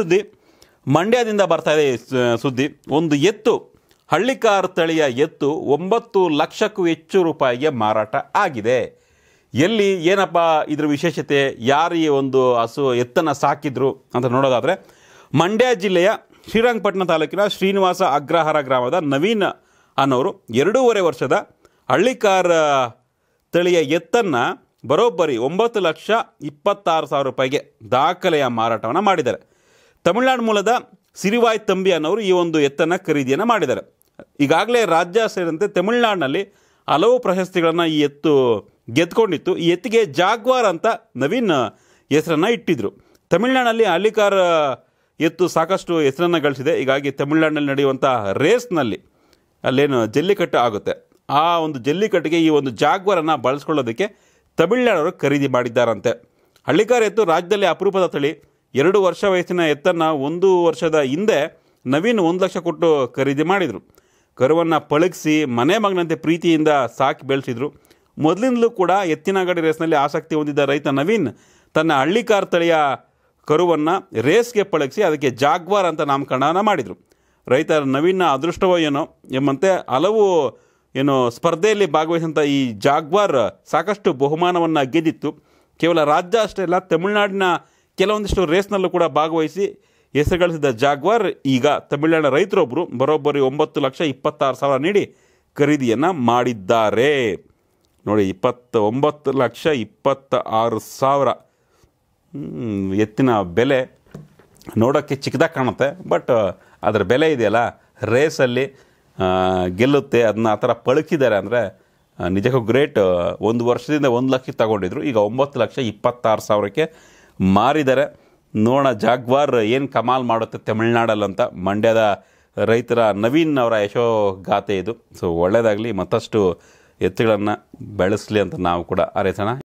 ಸುದ್ದಿ ಮಂಡ್ಯದಿಂದ ಬರ್ತಾ ಇದೆ ಸುದ್ದಿ ಒಂದು ಎತ್ತು ಹಳ್ಳಿಕಾರ್ ತಳಿಯ ಎತ್ತು ಒಂಬತ್ತು ಲಕ್ಷಕ್ಕೂ ಹೆಚ್ಚು ರೂಪಾಯಿಗೆ ಮಾರಾಟ ಆಗಿದೆ ಎಲ್ಲಿ ಏನಪ್ಪ ಇದ್ರ ವಿಶೇಷತೆ ಯಾರು ಈ ಒಂದು ಹಸು ಎತ್ತನ್ನು ಸಾಕಿದ್ರು ಅಂತ ನೋಡೋದಾದರೆ ಮಂಡ್ಯ ಜಿಲ್ಲೆಯ ಶ್ರೀರಂಗಪಟ್ಟಣ ತಾಲೂಕಿನ ಶ್ರೀನಿವಾಸ ಅಗ್ರಹಾರ ಗ್ರಾಮದ ನವೀನ್ ಅನ್ನೋರು ಎರಡೂವರೆ ವರ್ಷದ ಹಳ್ಳಿಕಾರ್ ತಳಿಯ ಎತ್ತನ್ನು ಬರೋಬ್ಬರಿ ಒಂಬತ್ತು ಲಕ್ಷ ಇಪ್ಪತ್ತಾರು ಸಾವಿರ ರೂಪಾಯಿಗೆ ದಾಖಲೆಯ ಮಾರಾಟವನ್ನು ಮಾಡಿದ್ದಾರೆ ತಮಿಳುನಾಡು ಮೂಲದ ಸಿರಿವಾಯ್ ತಂಬಿ ಅನ್ನೋರು ಈ ಒಂದು ಎತ್ತನ್ನು ಖರೀದಿಯನ್ನು ಮಾಡಿದ್ದಾರೆ ಈಗಾಗಲೇ ರಾಜ್ಯ ಸೇರಿದಂತೆ ತಮಿಳುನಾಡಿನಲ್ಲಿ ಹಲವು ಪ್ರಶಸ್ತಿಗಳನ್ನು ಈ ಎತ್ತು ಗೆದ್ದುಕೊಂಡಿತ್ತು ಈ ಎತ್ತಿಗೆ ಜಾಗ್ವಾರ್ ಅಂತ ನವೀನ್ ಹೆಸರನ್ನು ಇಟ್ಟಿದ್ದರು ತಮಿಳುನಾಡಿನಲ್ಲಿ ಹಳ್ಳಿಕಾರ ಎತ್ತು ಸಾಕಷ್ಟು ಹೆಸರನ್ನು ಗಳಿಸಿದೆ ಹೀಗಾಗಿ ತಮಿಳುನಾಡಿನಲ್ಲಿ ನಡೆಯುವಂಥ ರೇಸ್ನಲ್ಲಿ ಅಲ್ಲೇನು ಜಲ್ಲಿಕಟ್ಟು ಆಗುತ್ತೆ ಆ ಒಂದು ಜಲ್ಲಿಕಟ್ಟಿಗೆ ಈ ಒಂದು ಜಾಗ್ವಾರನ್ನು ಬಳಸ್ಕೊಳ್ಳೋದಕ್ಕೆ ತಮಿಳುನಾಡವರು ಖರೀದಿ ಮಾಡಿದ್ದಾರಂತೆ ಹಳ್ಳಿಕಾರ ಎತ್ತು ರಾಜ್ಯದಲ್ಲಿ ಅಪರೂಪದ ತಳಿ ಎರಡು ವರ್ಷ ವಯಸ್ಸಿನ ಎತ್ತನ್ನು ಒಂದು ವರ್ಷದ ಹಿಂದೆ ನವೀನ್ ಒಂದು ಲಕ್ಷ ಕೊಟ್ಟು ಖರೀದಿ ಮಾಡಿದರು ಕರುವನ್ನು ಪಳಗಿಸಿ ಮನೆ ಮಗನಂತೆ ಪ್ರೀತಿಯಿಂದ ಸಾಕಿ ಬೆಳೆಸಿದರು ಮೊದಲಿಂದಲೂ ಕೂಡ ಎತ್ತಿನಗಾಡಿ ರೇಸ್ನಲ್ಲಿ ಆಸಕ್ತಿ ಹೊಂದಿದ್ದ ರೈತ ನವೀನ್ ತನ್ನ ಕಾರ್ ತಳಿಯ ಕರುವನ್ನು ರೇಸ್ಗೆ ಪಳಗಿಸಿ ಅದಕ್ಕೆ ಜಾಗ್ವಾರ್ ಅಂತ ನಾಮಕರಣ ಮಾಡಿದರು ರೈತ ನವೀನ ಅದೃಷ್ಟವೋ ಏನೋ ಎಂಬಂತೆ ಹಲವು ಏನು ಸ್ಪರ್ಧೆಯಲ್ಲಿ ಭಾಗವಹಿಸಿದಂಥ ಈ ಜಾಗ್ವಾರ್ ಸಾಕಷ್ಟು ಬಹುಮಾನವನ್ನು ಗೆದ್ದಿತ್ತು ಕೇವಲ ರಾಜ್ಯ ಅಷ್ಟೇ ಅಲ್ಲ ತಮಿಳುನಾಡಿನ ಕೆಲವೊಂದಿಷ್ಟು ರೇಸ್ನಲ್ಲೂ ಕೂಡ ಭಾಗವಹಿಸಿ ಹೆಸರುಗಳಿಸಿದ ಜಾಗ್ವಾರ್ ಈಗ ತಮಿಳ್ನಾಡು ರೈತರೊಬ್ಬರು ಬರೋಬ್ಬರಿ ಒಂಬತ್ತು ಲಕ್ಷ ಇಪ್ಪತ್ತಾರು ಸಾವಿರ ನೀಡಿ ಖರೀದಿಯನ್ನು ಮಾಡಿದ್ದಾರೆ ನೋಡಿ ಇಪ್ಪತ್ತ ಒಂಬತ್ತು ಲಕ್ಷ ಇಪ್ಪತ್ತ ಆರು ಸಾವಿರ ಎತ್ತಿನ ಬೆಲೆ ನೋಡೋಕ್ಕೆ ಚಿಕ್ಕದಾಗಿ ಕಾಣುತ್ತೆ ಬಟ್ ಅದರ ಬೆಲೆ ಇದೆಯಲ್ಲ ರೇಸಲ್ಲಿ ಗೆಲ್ಲುತ್ತೆ ಅದನ್ನ ಆ ಥರ ಪಳಕಿದ್ದಾರೆ ಅಂದರೆ ನಿಜಕ್ಕೂ ಗ್ರೇಟ್ ಒಂದು ವರ್ಷದಿಂದ ಒಂದು ಲಕ್ಷ ತಗೊಂಡಿದ್ರು ಈಗ ಒಂಬತ್ತು ಲಕ್ಷ ಇಪ್ಪತ್ತಾರು ಸಾವಿರಕ್ಕೆ ಮಾರಿದರೆ ನೋಡೋಣ ಜಾಗ್ವಾರ್ ಏನು ಕಮಾಲ್ ಮಾಡುತ್ತೆ ತಮಿಳ್ನಾಡಲ್ಲಂತ ಮಂಡ್ಯದ ರೈತರ ನವೀನ್ ಅವರ ಯಶೋ ಗಾಥೆ ಇದು ಸೊ ಒಳ್ಳೆಯದಾಗಲಿ ಮತ್ತಷ್ಟು ಎತ್ತುಗಳನ್ನು ಬೆಳೆಸಲಿ ಅಂತ ನಾವು ಕೂಡ ಹಾರೈಸೋಣ